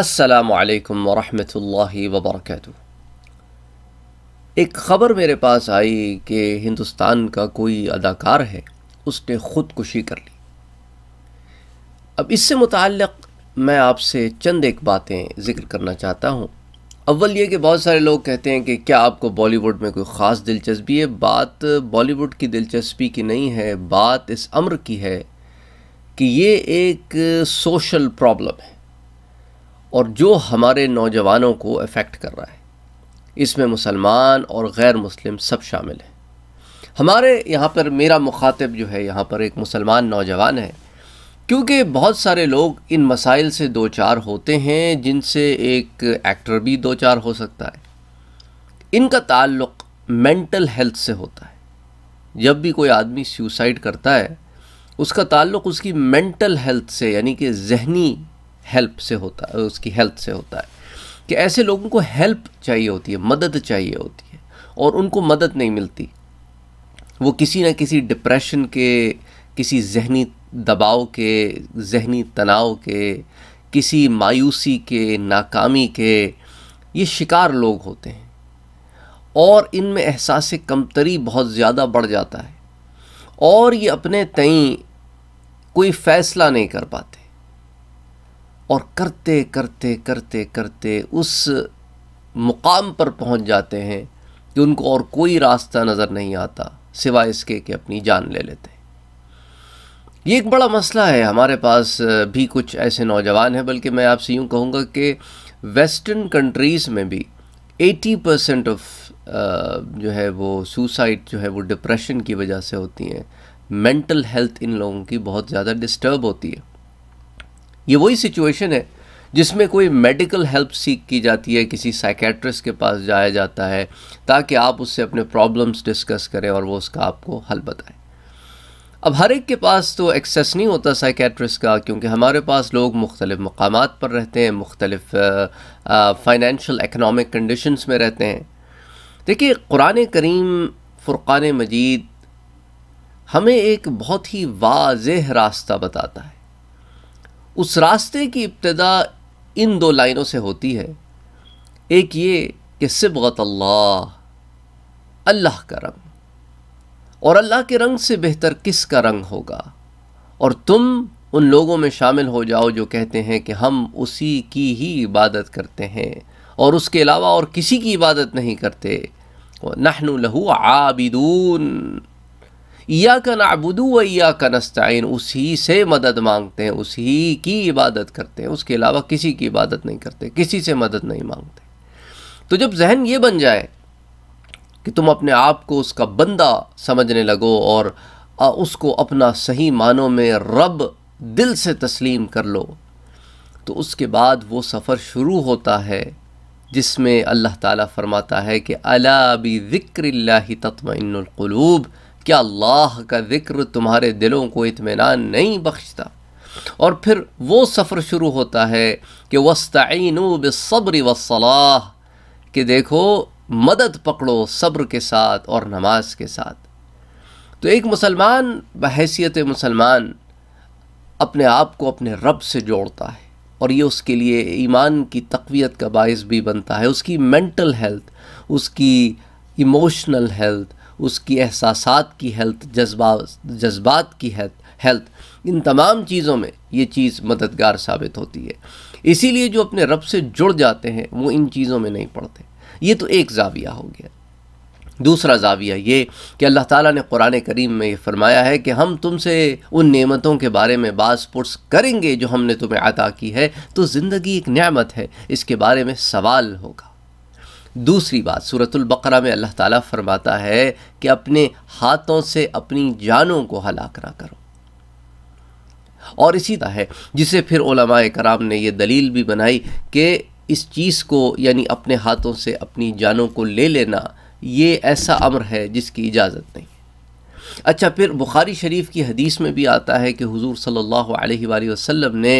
असलकम वरहि वबरक एक ख़बर मेरे पास आई कि हिंदुस्तान का कोई अदाकार है उसने ख़ुदकुशी कर ली अब इससे मुतक़ मैं आपसे चंद एक बातें ज़िक्र करना चाहता हूँ अव्वल ये कि बहुत सारे लोग कहते हैं कि क्या आपको बॉलीवुड में कोई ख़ास दिलचस्पी है बात बॉलीवुड की दिलचस्पी की नहीं है बात इस अम्र की है कि ये एक सोशल प्रॉब्लम है और जो हमारे नौजवानों को अफेक्ट कर रहा है इसमें मुसलमान और गैर मुस्लिम सब शामिल हैं हमारे यहाँ पर मेरा मुखातब जो है यहाँ पर एक मुसलमान नौजवान है क्योंकि बहुत सारे लोग इन मसाइल से दो चार होते हैं जिनसे एक एक्टर भी दो चार हो सकता है इनका ताल्लुक़ मेंटल हेल्थ से होता है जब भी कोई आदमी सुसाइड करता है उसका ताल्लुक़ उसकी मेंटल हेल्थ से यानी कि जहनी हेल्प से होता है उसकी हेल्थ से होता है कि ऐसे लोगों को हेल्प चाहिए होती है मदद चाहिए होती है और उनको मदद नहीं मिलती वो किसी न किसी डिप्रेशन के किसी जहनी दबाव के जहनी तनाव के किसी मायूसी के नाकामी के ये शिकार लोग होते हैं और इनमें एहसास कमतरी बहुत ज़्यादा बढ़ जाता है और ये अपने तई कोई फ़ैसला नहीं कर पाते और करते करते करते करते उस मुकाम पर पहुंच जाते हैं कि उनको और कोई रास्ता नज़र नहीं आता सिवाय इसके कि अपनी जान ले लेते हैं ये एक बड़ा मसला है हमारे पास भी कुछ ऐसे नौजवान हैं बल्कि मैं आपसे यूँ कहूँगा कि वेस्टर्न कंट्रीज़ में भी 80 परसेंट ऑफ जो है वो सुसाइड जो है वो डिप्रेशन की वजह से होती हैं मेंटल हेल्थ इन लोगों की बहुत ज़्यादा डिस्टर्ब होती है ये वही सिचुएशन है जिसमें कोई मेडिकल हेल्प सीख की जाती है किसी साइकेट्रिस्ट के पास जाया जाता है ताकि आप उससे अपने प्रॉब्लम्स डिस्कस करें और वो उसका आपको हल बताए अब हर एक के पास तो एक्सेस नहीं होता साइकेट्रिस्ट का क्योंकि हमारे पास लोग मुख्तलिफ़ मकाम पर रहते हैं मुख्तलिफ फाइनेंशियल इकनॉमिक कंडीशंस में रहते हैं देखिए कुरान करीम फ़ुरान मजीद हमें एक बहुत ही वाज रास्ता बताता है उस रास्ते की इब्तदा इन दो लाइनों से होती है एक ये कि सिबगत अल्लाह अल्लाह का रंग और अल्लाह के रंग से बेहतर किस का रंग होगा और तुम उन लोगों में शामिल हो जाओ जो कहते हैं कि हम उसी की ही इबादत करते हैं और उसके अलावा और किसी की इबादत नहीं करते नहनु लहू आबिदून या का नबुदू व या का नस्ताइन उसी से मदद मांगते हैं उसी की इबादत करते हैं उसके अलावा किसी की इबादत नहीं करते किसी से मदद नहीं मांगते तो जब जहन ये बन जाए कि तुम अपने आप को उसका बंदा समझने लगो और उसको अपना सही मानों में रब दिल से तस्लीम कर लो तो उसके बाद वो सफ़र शुरू होता है जिसमें अल्लाह ताला फरमाता है कि अला बी ज़िक्र तत्मिनकलूब क्या अल्लाह का ज़िक्र तुम्हारे दिलों को इतमान नहीं बख्शता और फिर वो सफ़र शुरू होता है कि वस्तिन बेसब्र वसलाह कि देखो मदद पकड़ो सब्र के साथ और नमाज के साथ तो एक मुसलमान बहैसियत मुसलमान अपने आप को अपने रब से जोड़ता है और ये उसके लिए ईमान की तकवीत का बायस भी बनता है उसकी मेंटल हेल्थ उसकी इमोशनल हेल्थ उसकी एहसास की हेल्थ जज्बा जज्बात की हेल्थ इन तमाम चीज़ों में ये चीज़ मददगार साबित होती है इसीलिए जो अपने रब से जुड़ जाते हैं वो इन चीज़ों में नहीं पड़ते ये तो एक जाविया हो गया दूसरा जाविया ये कि अल्लाह ताला ने कुरान करीम में ये फरमाया है कि हम तुमसे उन नेमतों के बारे में बास पुरस करेंगे जो हमने तुम्हें अदा की है तो ज़िंदगी एक नेमत है इसके बारे में सवाल होगा दूसरी बात सूरतुल बकरा में अल्लाह ताला फरमाता है कि अपने हाथों से अपनी जानों को हलाक ना करो और इसी तरह है जिसे फिर ओलमा कराम ने यह दलील भी बनाई कि इस चीज़ को यानी अपने हाथों से अपनी जानों को ले लेना ये ऐसा अमर है जिसकी इजाज़त नहीं अच्छा फिर बुखारी शरीफ की हदीस में भी आता है कि हुजूर सल्लल्लाहु अलैहि वसल्लम ने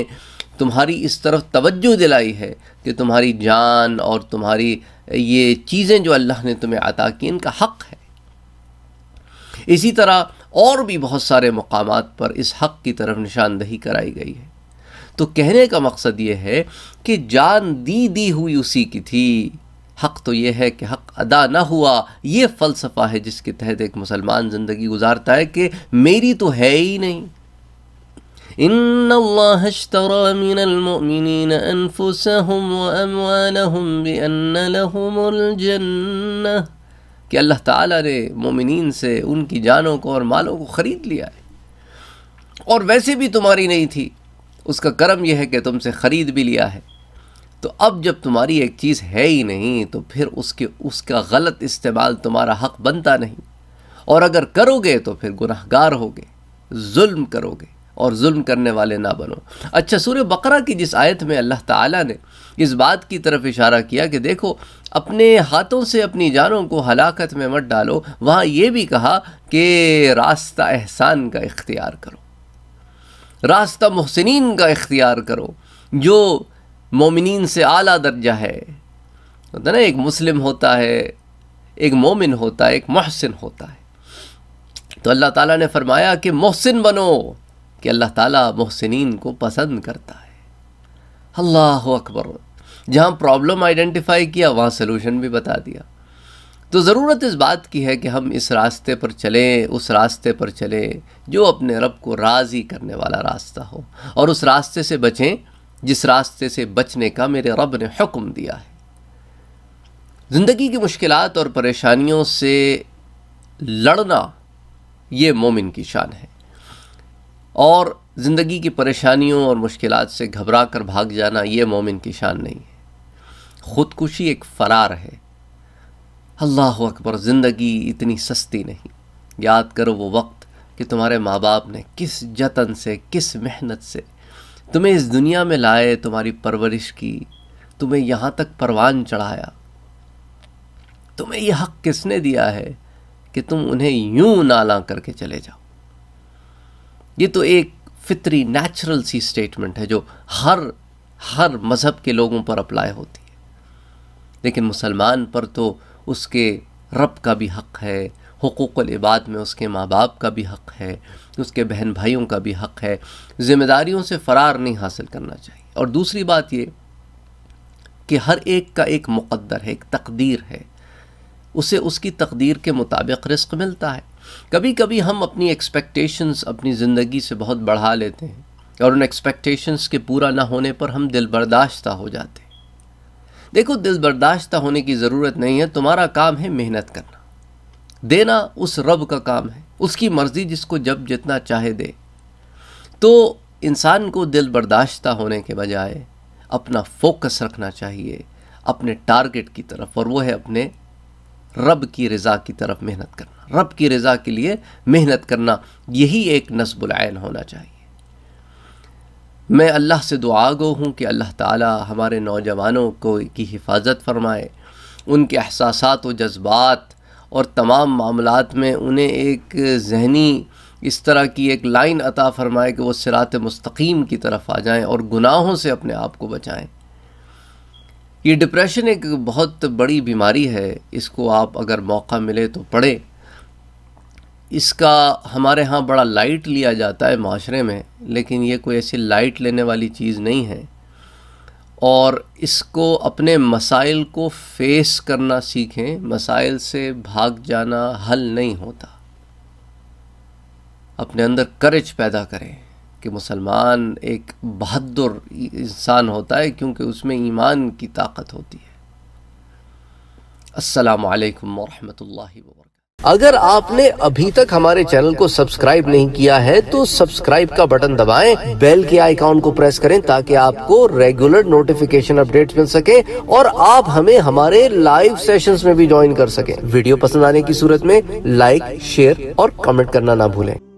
तुम्हारी इस तरफ तवज्जो दिलाई है कि तुम्हारी जान और तुम्हारी ये चीज़ें जो अल्लाह ने तुम्हें अता की इनका हक़ है इसी तरह और भी बहुत सारे मकाम पर इस हक़ की तरफ निशानदही कराई गई है तो कहने का मकसद ये है कि जान दी दी हुई उसी की थी हक़ तो यह है कि हक़ अदा ना हुआ ये फ़लसफ़ा है जिसके तहत एक मुसलमान ज़िंदगी गुजारता है कि मेरी तो है ही नहीं إن الله اشترى من المؤمنين أنفسهم وأموالهم بأن لهم الجنة कि अल्लाह ताला ने मोमिनीन से उनकी जानों को और मालों को ख़रीद लिया है और वैसे भी तुम्हारी नहीं थी उसका करम यह है कि तुमसे ख़रीद भी लिया है तो अब जब तुम्हारी एक चीज़ है ही नहीं तो फिर उसके उसका गलत इस्तेमाल तुम्हारा हक बनता नहीं और अगर करोगे तो फिर गुनाहगार होगे जुल्म करोगे और जुल्म करने वाले ना बनो अच्छा सूर्य बकरा की जिस आयत में अल्लाह ताला ने इस बात की तरफ इशारा किया कि देखो अपने हाथों से अपनी जानों को हलाकत में मत डालो वहाँ ये भी कहा कि रास्ता एहसान का इख्तियार करो रास्ता महसिन का इख्तियार करो जो मोमिन से आला दर्जा है होता ना एक मुस्लिम होता है एक मोमिन होता है एक महसिन होता है तो अल्लाह ताला ने फरमाया कि मोहसिन बनो कि अल्लाह ताला मोहसिन को पसंद करता है अल्लाह अकबर जहाँ प्रॉब्लम आइडेंटिफाई किया वहाँ सलूशन भी बता दिया तो ज़रूरत इस बात की है कि हम इस रास्ते पर चलें उस रास्ते पर चलें जो अपने रब को राज़ी करने वाला रास्ता हो और उस रास्ते से बचें जिस रास्ते से बचने का मेरे रब ने हुक्म दिया है ज़िंदगी की मुश्किल और परेशानियों से लड़ना ये मोमिन की शान है और ज़िंदगी की परेशानियों और मुश्किल से घबरा कर भाग जाना ये मोमिन की शान नहीं है ख़ुदकुशी एक फ़रार है अल्लाह अकबर ज़िंदगी इतनी सस्ती नहीं याद करो वो वक्त कि तुम्हारे माँ बाप ने किस जतन से किस मेहनत से तुम्हें इस दुनिया में लाए तुम्हारी परवरिश की तुम्हें यहाँ तक परवान चढ़ाया तुम्हें यह हक किसने दिया है कि तुम उन्हें यूं नाला करके चले जाओ ये तो एक फितरी नेचुरल सी स्टेटमेंट है जो हर हर मज़हब के लोगों पर अप्लाई होती है लेकिन मुसलमान पर तो उसके रब का भी हक़ है हकूक़ इबाद में उसके माँ बाप का भी हक़ है उसके बहन भाइयों का भी हक़ है ज़िम्मेदारियों से फ़रार नहीं हासिल करना चाहिए और दूसरी बात ये कि हर एक का एक मुकद्दर है एक तकदीर है उसे उसकी तकदीर के मुताबिक रिस्क मिलता है कभी कभी हम अपनी एक्सपेक्टेशंस अपनी ज़िंदगी से बहुत बढ़ा लेते हैं और उन एक्सपेक्टेशंस के पूरा ना होने पर हम दिल बर्दाश्ता हो जाते हैं देखो दिल बर्दाश्ता होने की ज़रूरत नहीं है तुम्हारा काम है मेहनत करना देना उस रब का काम है उसकी मर्ज़ी जिसको जब जितना चाहे दे तो इंसान को दिल बर्दाश्ता होने के बजाय अपना फोकस रखना चाहिए अपने टारगेट की तरफ और वो है अपने रब की रज़ा की तरफ मेहनत करना रब की रज़ा के लिए मेहनत करना यही एक नस्बुलैन होना चाहिए मैं अल्लाह से दुआ गो हूँ कि अल्लाह ताला हमारे नौजवानों को की हिफाजत फरमाए उनके अहसास व जज्बात और तमाम मामलों में उन्हें एक जहनी इस तरह की एक लाइन अता फरमाए कि वो सिरात मुस्तकीम की तरफ आ जाएं और गुनाहों से अपने आप को बचाएं ये डिप्रेशन एक बहुत बड़ी बीमारी है इसको आप अगर मौका मिले तो पढ़ें इसका हमारे यहाँ बड़ा लाइट लिया जाता है माशरे में लेकिन ये कोई ऐसी लाइट लेने वाली चीज़ नहीं है और इसको अपने मसाइल को फेस करना सीखें मसाइल से भाग जाना हल नहीं होता अपने अंदर करेज पैदा करें कि मुसलमान एक बहादुर इंसान होता है क्योंकि उसमें ईमान की ताकत होती है अस्सलाम वालेकुम वरहमतुल्लाहि अगर आपने अभी तक हमारे चैनल को सब्सक्राइब नहीं किया है तो सब्सक्राइब का बटन दबाएं, बेल के आइकॉन को प्रेस करें ताकि आपको रेगुलर नोटिफिकेशन अपडेट्स मिल सके और आप हमें हमारे लाइव सेशंस में भी ज्वाइन कर सकें। वीडियो पसंद आने की सूरत में लाइक शेयर और कमेंट करना ना भूलें